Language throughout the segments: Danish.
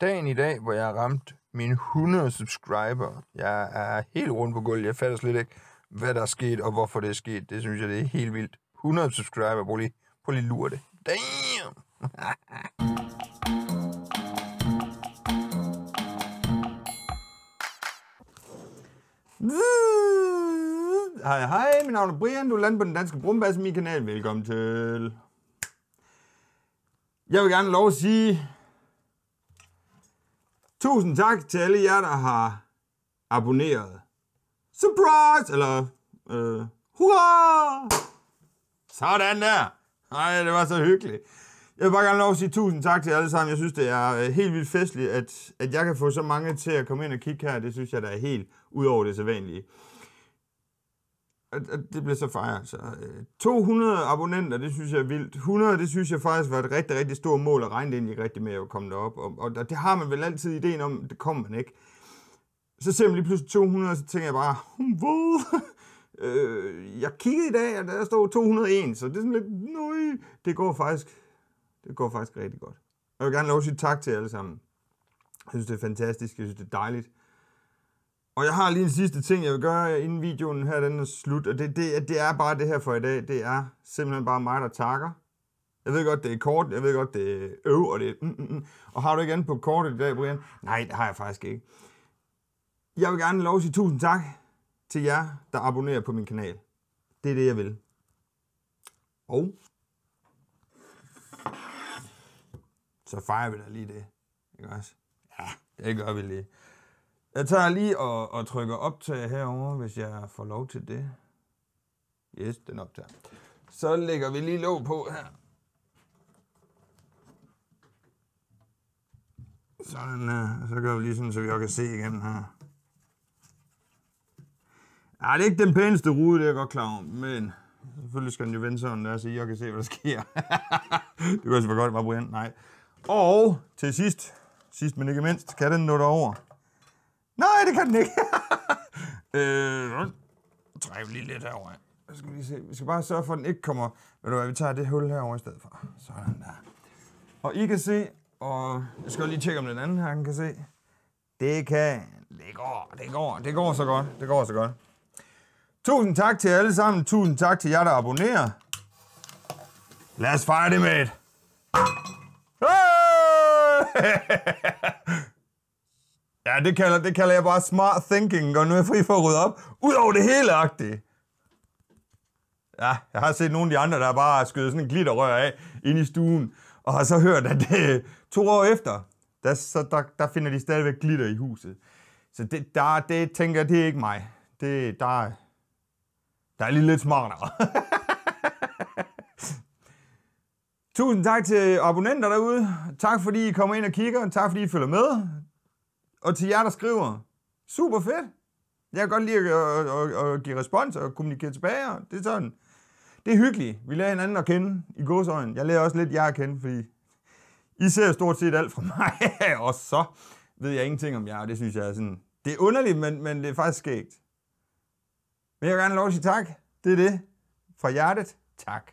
dagen i dag, hvor jeg har ramt mine 100 subscriber. Jeg er helt rundt på gulvet. Jeg fatter slet ikke, hvad der er sket, og hvorfor det er sket. Det synes jeg, det er helt vildt. 100 subscriber. Prøv lige, prøv lige lure det. Damn! Hej, hej, mit navn er Brian, du er landet på den danske brumbasse, min kanal. Velkommen til. Jeg vil gerne lov at sige, Tusind tak til alle jer, der har abonneret. Surprise! Eller, øh, hurra! Sådan der! Nej, det var så hyggeligt. Jeg vil bare gerne lov at sige tusind tak til jer alle sammen. Jeg synes, det er øh, helt vildt festligt, at, at jeg kan få så mange til at komme ind og kigge her. Det synes jeg, der er helt ud over det sædvanlige at det blev så fejret. Så, øh, 200 abonnenter, det synes jeg er vildt. 100, det synes jeg faktisk var et rigtig, rigtig stort mål, regne det ind i rigtig med at komme derop. Og, og, og det har man vel altid ideen om, det kommer man ikke. Så ser man lige pludselig 200, så tænker jeg bare, wow. Hmm, øh, jeg kiggede i dag, og der stod 201, så det er sådan lidt, nøj, det går faktisk, det går faktisk rigtig godt. Jeg vil gerne lov at sige tak til jer alle sammen. Jeg synes, det er fantastisk, jeg synes, det er dejligt. Og jeg har lige en sidste ting, jeg vil gøre, inden videoen her den er slut, og det, det, det er bare det her for i dag. Det er simpelthen bare mig, der takker. Jeg ved godt, det er kort, jeg ved godt, det er øv, og det er mm, mm, mm, Og har du ikke andet på kortet i dag, Brian? Nej, det har jeg faktisk ikke. Jeg vil gerne lov at sige tusind tak til jer, der abonnerer på min kanal. Det er det, jeg vil. Og så fejrer vi da lige det. Ikke også? Ja, det gør vi lige. Jeg tager lige og, og trykker optag herover, hvis jeg får lov til det. Yes, den optager. Så lægger vi lige låg på her. Sådan her. Så gør vi lige sådan, så vi også kan se igen her. Ja, det er ikke den pæneste rude, det er jeg godt klar om, men selvfølgelig skal den jo vende sådan der, så jeg kan se, hvad der sker. det kunne også altså være godt, var Brian. Nej. Og til sidst, sidst men ikke mindst, kan den nå derover. Nej, det kan den ikke. øh, træk lige lidt herover. Jeg skal lige se. Vi skal bare sørge for, at den ikke kommer... Ved du hvad, vi tager det hul herover i stedet for. Sådan der. Og I kan se, og jeg skal lige tjekke, om den anden her kan se. Det kan. Det går, det går, det går så godt. Det går så godt. Tusind tak til alle sammen. Tusind tak til jer, der abonnerer. Lad os fejre det med et. Hey! det kalder, det kalder jeg bare smart thinking, og nu er jeg fri for at rydde op. Udover det hele, agtigt. Ja, jeg har set nogle af de andre, der bare har skyet sådan en glitterrør af ind i stuen, og har så hørt, at det, øh, to år efter, der, så der, der finder de stadigvæk glitter i huset. Så det, der, det tænker jeg, det er ikke mig. Det, der, der er lige lidt smartere. Tusind tak til abonnenter derude. Tak fordi I kommer ind og kigger. Tak fordi I følger med. Og til jer, der skriver, super fedt. Jeg kan godt lide at, at, at, at give respons og kommunikere tilbage. det er sådan. Det er hyggeligt. Vi lærer hinanden at kende i godsøjen. Jeg lærer også lidt jer at kende, fordi I ser stort set alt fra mig, og så ved jeg ingenting om jer, og det synes jeg er sådan... Det er underligt, men, men det er faktisk skægt. Men jeg vil gerne lov at sige tak. Det er det. Fra hjertet. Tak.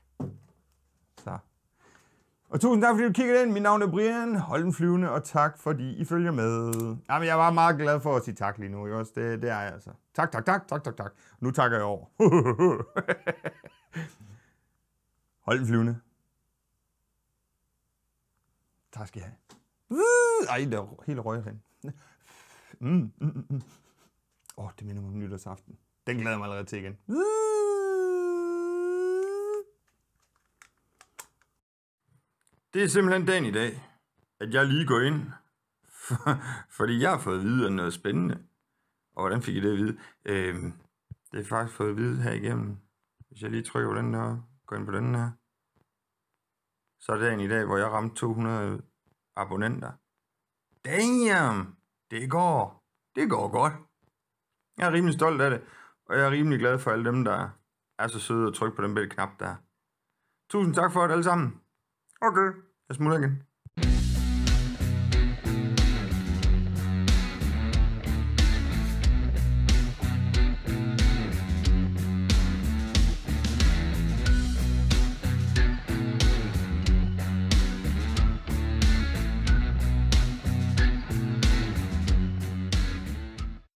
Og tusind tak, fordi du kiggede ind. Mit navn er Brian. Hold den flyvende, og tak, fordi I følger med. Jamen, jeg var meget glad for at sige tak lige nu. også? Det, det er jeg altså. Tak, tak, tak, tak, tak, tak. Nu takker jeg over. Hold den flyvende. Tak skal I have. Ej, det er helt Åh, Mm, mm, mm. oh, det minder mig om nytårsaften. Den glæder jeg mig allerede til igen. Det er simpelthen den i dag, at jeg lige går ind, for, fordi jeg har fået at vide noget spændende. Og hvordan fik jeg det at vide? Øhm, det er faktisk fået at vide her igennem. Hvis jeg lige trykker på den der, går ind på den her, så er det dagen i dag, hvor jeg ramte 200 abonnenter. Damn! Det går. Det går godt. Jeg er rimelig stolt af det, og jeg er rimelig glad for alle dem, der er så søde og trykke på den bælge knap der. Tusind tak for det alle sammen. Okay. Lad os mulle igen.